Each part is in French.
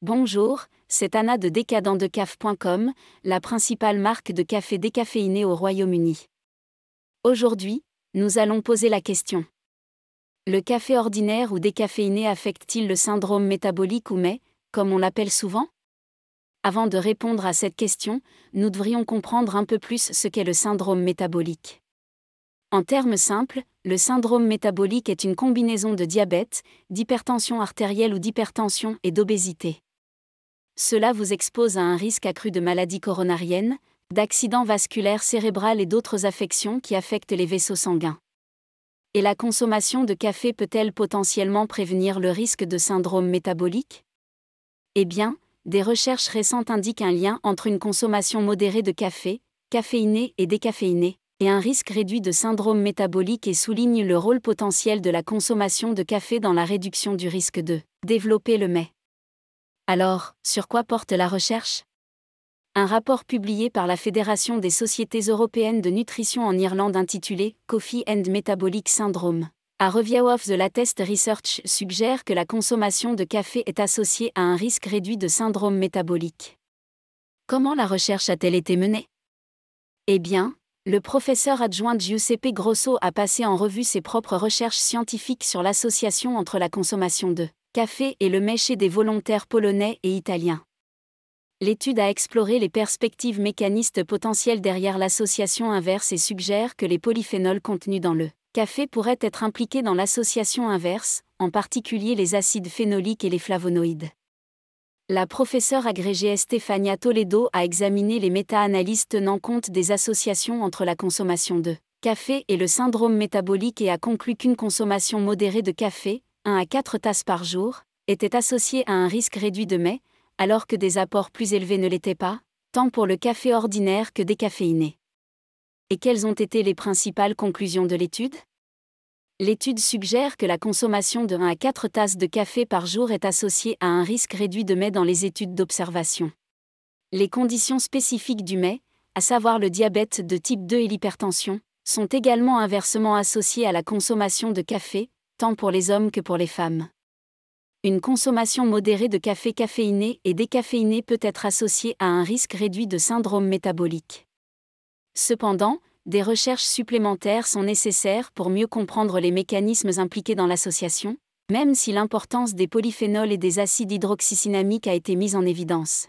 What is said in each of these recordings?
Bonjour, c'est Anna de décadentdecaf.com, la principale marque de café décaféiné au Royaume-Uni. Aujourd'hui, nous allons poser la question. Le café ordinaire ou décaféiné affecte-t-il le syndrome métabolique ou mais, comme on l'appelle souvent Avant de répondre à cette question, nous devrions comprendre un peu plus ce qu'est le syndrome métabolique. En termes simples, le syndrome métabolique est une combinaison de diabète, d'hypertension artérielle ou d'hypertension et d'obésité. Cela vous expose à un risque accru de maladies coronariennes, d'accidents vasculaires cérébrales et d'autres affections qui affectent les vaisseaux sanguins. Et la consommation de café peut-elle potentiellement prévenir le risque de syndrome métabolique Eh bien, des recherches récentes indiquent un lien entre une consommation modérée de café, caféiné et décaféiné, et un risque réduit de syndrome métabolique et soulignent le rôle potentiel de la consommation de café dans la réduction du risque de développer le mets. Alors, sur quoi porte la recherche Un rapport publié par la Fédération des sociétés européennes de nutrition en Irlande intitulé Coffee and Metabolic Syndrome. A review of the latest research suggère que la consommation de café est associée à un risque réduit de syndrome métabolique. Comment la recherche a-t-elle été menée Eh bien, le professeur adjoint Giuseppe Grosso a passé en revue ses propres recherches scientifiques sur l'association entre la consommation de café et le méché des volontaires polonais et italiens. L'étude a exploré les perspectives mécanistes potentielles derrière l'association inverse et suggère que les polyphénols contenus dans le café pourraient être impliqués dans l'association inverse, en particulier les acides phénoliques et les flavonoïdes. La professeure agrégée Stefania Toledo a examiné les méta-analyses tenant compte des associations entre la consommation de café et le syndrome métabolique et a conclu qu'une consommation modérée de café, 1 à 4 tasses par jour, était associé à un risque réduit de mai, alors que des apports plus élevés ne l'étaient pas, tant pour le café ordinaire que décaféiné. Et quelles ont été les principales conclusions de l'étude L'étude suggère que la consommation de 1 à 4 tasses de café par jour est associée à un risque réduit de mai dans les études d'observation. Les conditions spécifiques du mai, à savoir le diabète de type 2 et l'hypertension, sont également inversement associées à la consommation de café, tant pour les hommes que pour les femmes. Une consommation modérée de café caféiné et décaféiné peut être associée à un risque réduit de syndrome métabolique. Cependant, des recherches supplémentaires sont nécessaires pour mieux comprendre les mécanismes impliqués dans l'association, même si l'importance des polyphénols et des acides hydroxycinamiques a été mise en évidence.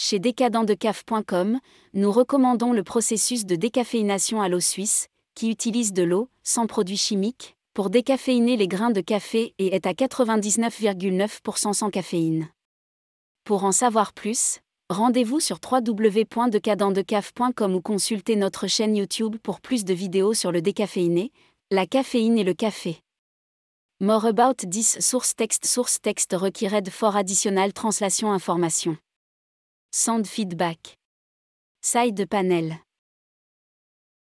Chez décadentdecaf.com, nous recommandons le processus de décaféination à l'eau suisse, qui utilise de l'eau, sans produits chimiques, pour décaféiner les grains de café et est à 99,9% sans caféine. Pour en savoir plus, rendez-vous sur www.decadentdecaf.com ou consultez notre chaîne YouTube pour plus de vidéos sur le décaféiné, la caféine et le café. More about 10 source text source text required for additional translation information. Send feedback. Side panel.